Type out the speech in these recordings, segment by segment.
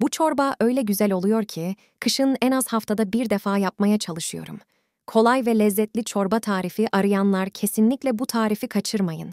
Bu çorba öyle güzel oluyor ki kışın en az haftada bir defa yapmaya çalışıyorum. Kolay ve lezzetli çorba tarifi arayanlar kesinlikle bu tarifi kaçırmayın.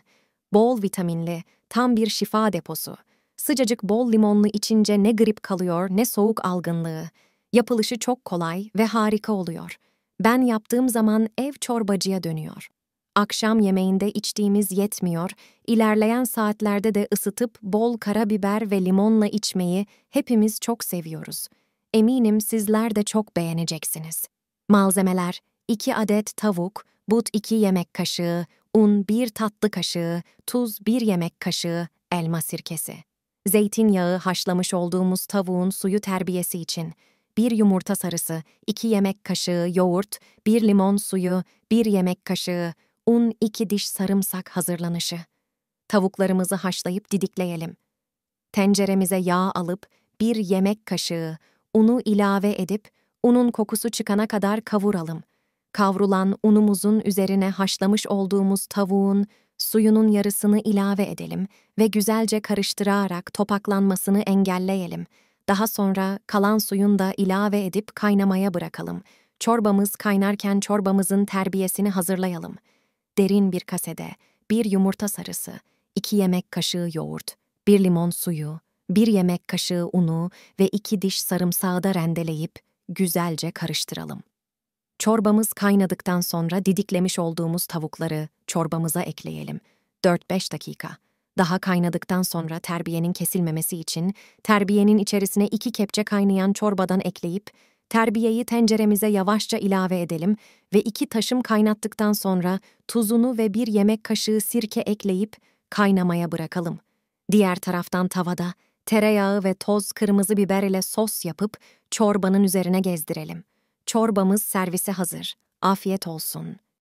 Bol vitaminli, tam bir şifa deposu. Sıcacık bol limonlu içince ne grip kalıyor ne soğuk algınlığı. Yapılışı çok kolay ve harika oluyor. Ben yaptığım zaman ev çorbacıya dönüyor. Akşam yemeğinde içtiğimiz yetmiyor, ilerleyen saatlerde de ısıtıp bol karabiber ve limonla içmeyi hepimiz çok seviyoruz. Eminim sizler de çok beğeneceksiniz. Malzemeler 2 adet tavuk, but 2 yemek kaşığı, un 1 tatlı kaşığı, tuz 1 yemek kaşığı, elma sirkesi. Zeytinyağı haşlamış olduğumuz tavuğun suyu terbiyesi için 1 yumurta sarısı, 2 yemek kaşığı yoğurt, 1 limon suyu, 1 yemek kaşığı, un iki diş sarımsak hazırlanışı. Tavuklarımızı haşlayıp didikleyelim. Tenceremize yağ alıp bir yemek kaşığı unu ilave edip unun kokusu çıkana kadar kavuralım. Kavrulan unumuzun üzerine haşlamış olduğumuz tavuğun suyunun yarısını ilave edelim ve güzelce karıştırarak topaklanmasını engelleyelim. Daha sonra kalan suyun da ilave edip kaynamaya bırakalım. Çorbamız kaynarken çorbamızın terbiyesini hazırlayalım.'' Derin bir kasede bir yumurta sarısı, iki yemek kaşığı yoğurt, bir limon suyu, bir yemek kaşığı unu ve iki diş sarımsağı da rendeleyip güzelce karıştıralım. Çorbamız kaynadıktan sonra didiklemiş olduğumuz tavukları çorbamıza ekleyelim. 4-5 dakika. Daha kaynadıktan sonra terbiyenin kesilmemesi için terbiyenin içerisine iki kepçe kaynayan çorbadan ekleyip Terbiyeyi tenceremize yavaşça ilave edelim ve iki taşım kaynattıktan sonra tuzunu ve bir yemek kaşığı sirke ekleyip kaynamaya bırakalım. Diğer taraftan tavada tereyağı ve toz kırmızı biber ile sos yapıp çorbanın üzerine gezdirelim. Çorbamız servise hazır. Afiyet olsun.